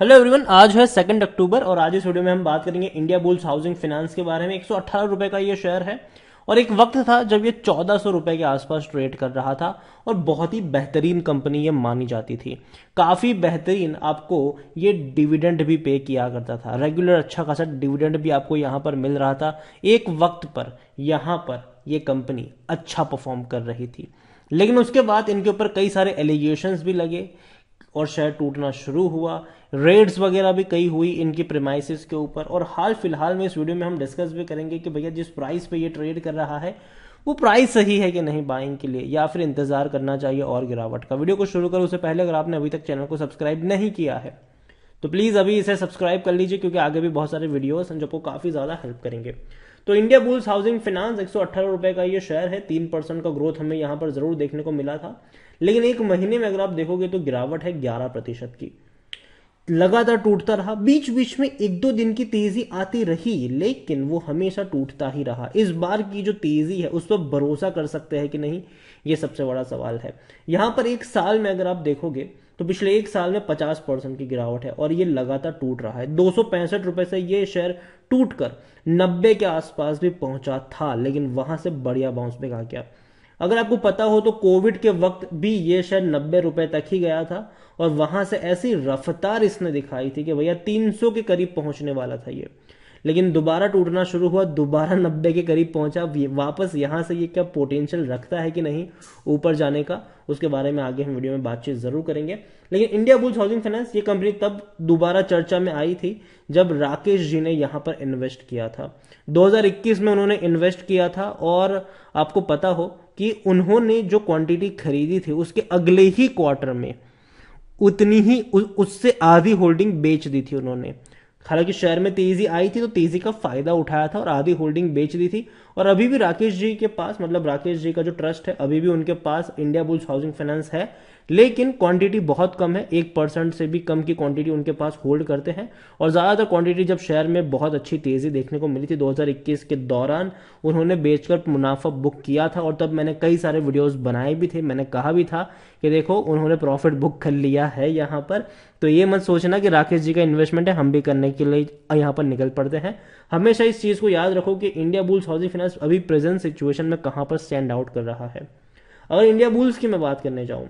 hello everyone आज है second अक्टूबर और आज इस वीडियो में हम बात करेंगे इंडिया बुल्स हाउसिंग फाइनेंस के बारे में एक रुपए का ये शेयर है और एक वक्त था जब ये चौदह सौ रुपए के आसपास ट्रेड कर रहा था और बहुत ही बेहतरीन कंपनी ये मानी जाती थी काफ़ी बेहतरीन आपको ये डिविडेंड भी पे किया करता था रेगुलर अच्छा खासा डिविडेंड भी आपको यहाँ पर मिल रहा था एक वक्त पर यहाँ पर ये कंपनी अच्छा परफॉर्म कर रही थी लेकिन उसके बाद इनके ऊपर कई सारे एलिगेशन भी लगे और शहर टूटना शुरू हुआ रेड्स वगैरह भी कई हुई इनकी प्रेमाइसिस के ऊपर और हाल फिलहाल में इस वीडियो में हम डिस्कस भी करेंगे कि भैया जिस प्राइस पे ये ट्रेड कर रहा है वो प्राइस सही है कि नहीं बाइंग के लिए या फिर इंतजार करना चाहिए और गिरावट का वीडियो को शुरू करो उससे पहले अगर आपने अभी तक चैनल को सब्सक्राइब नहीं किया है तो प्लीज़ अभी इसे सब्सक्राइब कर लीजिए क्योंकि आगे भी बहुत सारे वीडियोस हैं जो आपको काफ़ी ज़्यादा हेल्प करेंगे तो इंडिया बुल्स हाउसिंग फिनांस एक सौ का ये शेयर है तीन परसेंट का ग्रोथ हमें यहाँ पर ज़रूर देखने को मिला था लेकिन एक महीने में अगर आप देखोगे तो गिरावट है ग्यारह प्रतिशत की लगातार टूटता रहा बीच बीच में एक दो दिन की तेजी आती रही लेकिन वो हमेशा टूटता ही रहा इस बार की जो तेजी है उस पर भरोसा कर सकते हैं कि नहीं ये सबसे बड़ा सवाल है यहां पर एक साल में अगर आप देखोगे तो पिछले एक साल में 50 परसेंट की गिरावट है और ये लगातार टूट रहा है दो रुपए से ये शेयर टूट कर नब्बे के आसपास भी पहुंचा था लेकिन वहां से बढ़िया बाउंस बैक आ गया अगर आपको पता हो तो कोविड के वक्त भी ये शेयर नब्बे रुपए तक ही गया था और वहां से ऐसी रफ्तार इसने दिखाई थी कि भैया 300 के करीब पहुंचने वाला था ये लेकिन दोबारा टूटना शुरू हुआ दोबारा नब्बे के करीब पहुंचा वापस यहां से ये क्या पोटेंशियल रखता है कि नहीं ऊपर जाने का उसके बारे में आगे हम वीडियो में बातचीत जरूर करेंगे लेकिन इंडिया बुल्स हाउसिंग फाइनेंस ये कंपनी तब दोबारा चर्चा में आई थी जब राकेश जी ने यहां पर इन्वेस्ट किया था 2021 में उन्होंने इन्वेस्ट किया था और आपको पता हो कि उन्होंने जो क्वांटिटी खरीदी थी उसके अगले ही क्वार्टर में उतनी ही उससे आधी होल्डिंग बेच दी थी उन्होंने हालांकि शेयर में तेजी आई थी तो तेजी का फायदा उठाया था और आधी होल्डिंग बेच दी थी और अभी भी राकेश जी के पास मतलब राकेश जी का जो ट्रस्ट है अभी भी उनके पास इंडिया बुल्स हाउसिंग फाइनेंस है लेकिन क्वांटिटी बहुत कम है एक परसेंट से भी कम की क्वांटिटी उनके पास होल्ड करते हैं और ज़्यादातर क्वांटिटी जब शेयर में बहुत अच्छी तेज़ी देखने को मिली थी 2021 के दौरान उन्होंने बेचकर मुनाफा बुक किया था और तब मैंने कई सारे वीडियोस बनाए भी थे मैंने कहा भी था कि देखो उन्होंने प्रॉफिट बुक कर लिया है यहाँ पर तो ये मत सोचना कि राकेश जी का इन्वेस्टमेंट है हम भी करने के लिए यहाँ पर निकल पड़ते हैं हमेशा इस चीज़ को याद रखो कि इंडिया बुल्स हाउसिंग फाइनेंस अभी प्रेजेंट सिचुएशन में कहाँ पर स्टैंड आउट कर रहा है अगर इंडिया बुल्स की मैं बात करने जाऊँ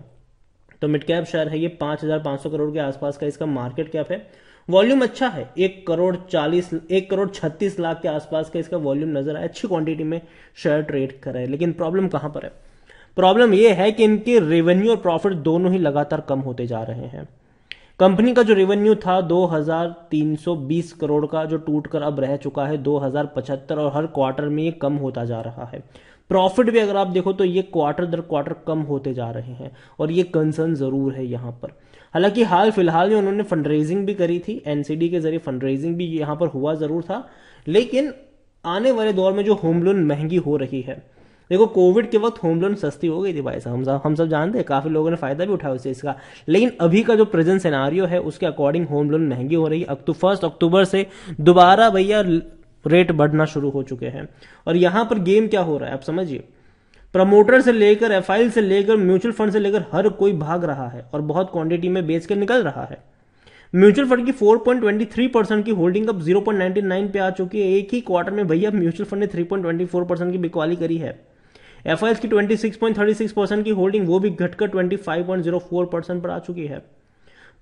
तो मिड कैप शेयर है ये पांच हजार पांच सौ करोड़ के आसपास का इसका मार्केट कैप है वॉल्यूम अच्छा है एक करोड़ चालीस एक करोड़ छत्तीस लाख के आसपास का इसका वॉल्यूम नजर आया अच्छी क्वांटिटी में शेयर ट्रेड कर रहे हैं लेकिन प्रॉब्लम कहां पर है प्रॉब्लम यह है कि इनके रेवेन्यू और प्रॉफिट दोनों ही लगातार कम होते जा रहे हैं कंपनी का जो रेवेन्यू था 2320 करोड़ का जो टूट कर अब रह चुका है 2075 और हर क्वार्टर में ये कम होता जा रहा है प्रॉफिट भी अगर आप देखो तो ये क्वार्टर दर क्वार्टर कम होते जा रहे हैं और ये कंसर्न ज़रूर है यहाँ पर हालांकि हाल फिलहाल में उन्होंने फंड रेजिंग भी करी थी एनसीडी के जरिए फंड रेजिंग भी यहाँ पर हुआ ज़रूर था लेकिन आने वाले दौर में जो होम लोन महंगी हो रही है देखो कोविड के वक्त होम लोन सस्ती हो गई थी भाई साहब हम सब जानते हैं काफ़ी लोगों ने फायदा भी उठाया उससे इसका लेकिन अभी का जो प्रेजेंट सिनारियो है उसके अकॉर्डिंग होम लोन महंगी हो रही है फर्स्ट तो अक्टूबर से दोबारा भैया रेट बढ़ना शुरू हो चुके हैं और यहां पर गेम क्या हो रहा है आप समझिए प्रमोटर से लेकर एफ से लेकर म्यूचुअल फंड से लेकर हर कोई भाग रहा है और बहुत क्वांटिटी में बेच कर निकल रहा है म्यूचुअल फंड की 4.23 परसेंट की होल्डिंग अब 0.99 पे आ चुकी है एक ही क्वार्टर में भैया म्यूचुअल फंड ने 3.24 परसेंट की बिकवाली करी है एफ की 26.36 परसेंट की होल्डिंग वो भी घटकर 25.04 परसेंट पर आ चुकी है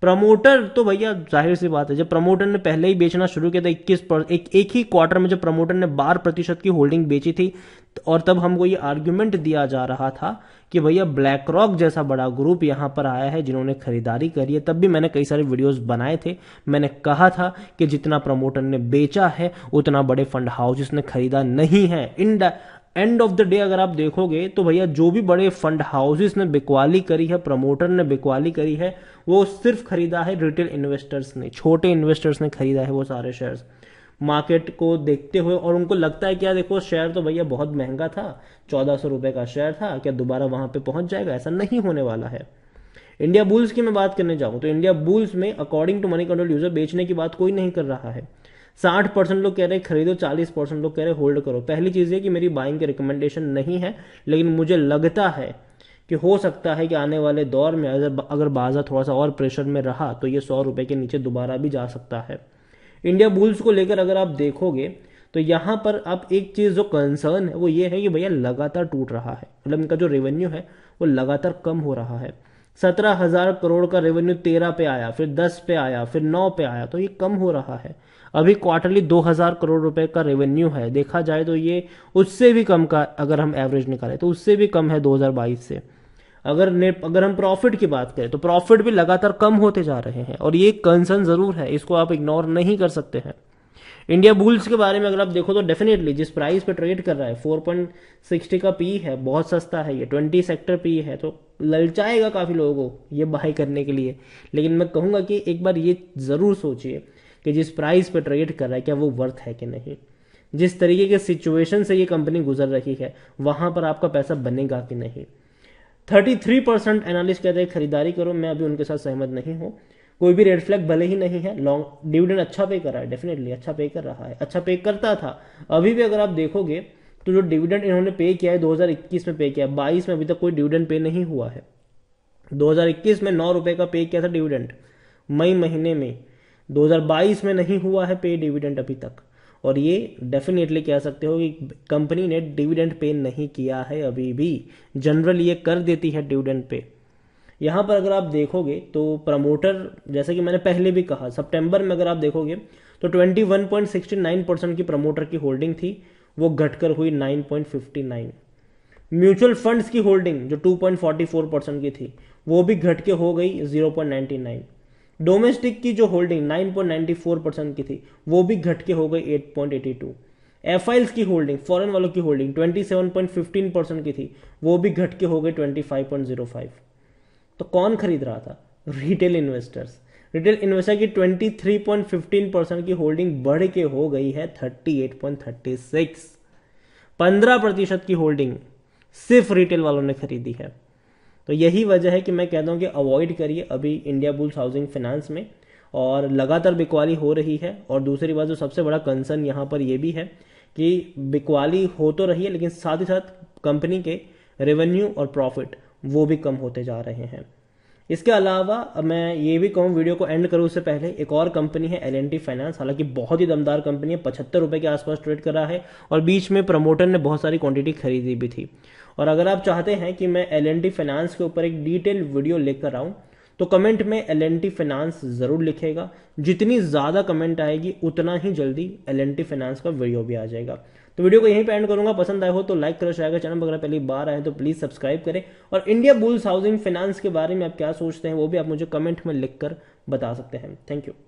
प्रमोटर तो भैया जाहिर सी बात है जब प्रमोटर ने पहले ही बेचना शुरू किया था इक्कीस एक, एक ही क्वार्टर में जब प्रमोटर ने बारह प्रतिशत की होल्डिंग बेची थी और तब हमको ये आर्ग्यूमेंट दिया जा रहा था कि भैया ब्लैक रॉक जैसा बड़ा ग्रुप यहाँ पर आया है जिन्होंने खरीदारी करी है तब भी मैंने कई सारे वीडियोस बनाए थे मैंने कहा था कि जितना प्रमोटर ने बेचा है उतना बड़े फंड हाउस ने खरीदा नहीं है in end of the day अगर आप देखोगे तो भैया जो भी बड़े फंड हाउसेस ने बिकवाली करी है प्रमोटर ने बिकवाली करी है वो सिर्फ खरीदा है रिटेल इन्वेस्टर्स ने छोटे इन्वेस्टर्स ने खरीदा है वो सारे शेयर्स मार्केट को देखते हुए और उनको लगता है क्या देखो शेयर तो भैया बहुत महंगा था चौदह सौ रुपये का शेयर था क्या दोबारा वहां पे पहुंच जाएगा ऐसा नहीं होने वाला है इंडिया बुल्स की मैं बात करने जाऊँ तो इंडिया बुल्स में according to Moneycontrol user बेचने की बात कोई नहीं कर रहा है साठ परसेंट लोग कह रहे हैं खरीदो चालीस परसेंट लोग कह रहे हैं होल्ड करो पहली चीज़ ये कि मेरी बाइंग की रिकमेंडेशन नहीं है लेकिन मुझे लगता है कि हो सकता है कि आने वाले दौर में अगर अगर बाजार थोड़ा सा और प्रेशर में रहा तो ये सौ रुपये के नीचे दोबारा भी जा सकता है इंडिया बुल्स को लेकर अगर आप देखोगे तो यहाँ पर अब एक चीज़ जो कंसर्न है वो ये है कि भैया लगातार टूट रहा है मतलब इनका जो रेवेन्यू है वो लगातार कम हो रहा है सत्रह हजार करोड़ का रेवेन्यू तेरह पे आया फिर दस पे आया फिर नौ पे आया तो ये कम हो रहा है अभी क्वार्टरली दो हजार करोड़ रुपए का रेवेन्यू है देखा जाए तो ये उससे भी कम का अगर हम एवरेज निकालें तो उससे भी कम है बाईस से अगर ने अगर हम प्रॉफिट की बात करें तो प्रॉफिट भी लगातार कम होते जा रहे हैं और ये कंसर्न जरूर है इसको आप इग्नोर नहीं कर सकते हैं इंडिया बुल्स के बारे में अगर आप देखो तो डेफिनेटली जिस प्राइस पे ट्रेड कर रहा है 4.60 का पी है बहुत सस्ता है ये 20 सेक्टर पी है तो ललचाएगा काफ़ी लोगों को ये बाय करने के लिए लेकिन मैं कहूँगा कि एक बार ये ज़रूर सोचिए कि जिस प्राइस पे ट्रेड कर रहा है क्या वो वर्थ है कि नहीं जिस तरीके के सिचुएशन से ये कंपनी गुजर रही है वहाँ पर आपका पैसा बनेगा कि नहीं थर्टी थ्री परसेंट एनालिस्ट कहते हैं खरीदारी करो मैं अभी उनके साथ सहमत नहीं हूँ कोई भी रेड फ्लैग भले ही नहीं है लॉन्ग डिविडेंड अच्छा पे कर रहा है डेफिनेटली अच्छा पे कर रहा है अच्छा पे करता था अभी भी अगर आप देखोगे तो जो डिविडेंड इन्होंने पे किया है 2021 में पे किया है बाईस में अभी तक कोई डिविडेंड पे नहीं हुआ है 2021 में नौ रुपए का पे किया था डिविडेंड मई महीने में 2022 में नहीं हुआ है पे डिविडेंड अभी तक और ये डेफिनेटली कह सकते हो कि कंपनी ने डिविडेंड पे नहीं किया है अभी भी जनरली ये कर देती है डिविडेंड पे यहाँ पर अगर आप देखोगे तो प्रमोटर जैसे कि मैंने पहले भी कहा सितंबर में अगर आप देखोगे तो 21.69 परसेंट की प्रमोटर की होल्डिंग थी वो घटकर हुई 9.59 म्यूचुअल फंड्स की होल्डिंग जो 2.44 परसेंट की थी वो भी घट के हो गई 0.99 डोमेस्टिक की जो होल्डिंग 9.94 परसेंट की थी वो भी घट के हो गई 8.82 एफआईएल्स की होल्डिंग फॉरेन वालों की होल्डिंग 27.15 परसेंट की थी वो भी घट के हो गई 25.05 तो कौन खरीद रहा था रिटेल इन्वेस्टर्स रिटेल इन्वेस्टर की 23.15 परसेंट की होल्डिंग बढ़ के हो गई है 38.36 15 प्रतिशत की होल्डिंग सिर्फ रिटेल वालों ने खरीदी है तो यही वजह है कि मैं कहता हूँ कि अवॉइड करिए अभी इंडिया बुल्स हाउसिंग फाइनेंस में और लगातार बिकवाली हो रही है और दूसरी बात जो सबसे बड़ा कंसर्न यहाँ पर यह भी है कि बिकवाली हो तो रही है लेकिन साथ ही साथ कंपनी के रेवेन्यू और प्रॉफिट वो भी कम होते जा रहे हैं इसके अलावा मैं ये भी कहूँ वीडियो को एंड करूँ उससे पहले एक और कंपनी है एल एन टी फाइनेंस हालांकि बहुत ही दमदार कंपनी है पचहत्तर रुपये के आसपास ट्रेड कर रहा है और बीच में प्रमोटर ने बहुत सारी क्वांटिटी खरीदी भी थी और अगर आप चाहते हैं कि मैं एल फाइनेंस के ऊपर एक डिटेल वीडियो लेकर आऊँ तो कमेंट में एल एन टी फाइनेंस ज़रूर लिखेगा जितनी ज़्यादा कमेंट आएगी उतना ही जल्दी एल एन टी फाइनेंस का वीडियो भी आ जाएगा तो वीडियो को यहीं पर एंड करूंगा पसंद आए हो तो लाइक करो शेयर करो चैनल वगैरह पहली बार आए तो प्लीज़ सब्सक्राइब करें और इंडिया बुल्स हाउसिंग फाइनेंस के बारे में आप क्या सोचते हैं वो भी आप मुझे कमेंट में लिखकर बता सकते हैं थैंक यू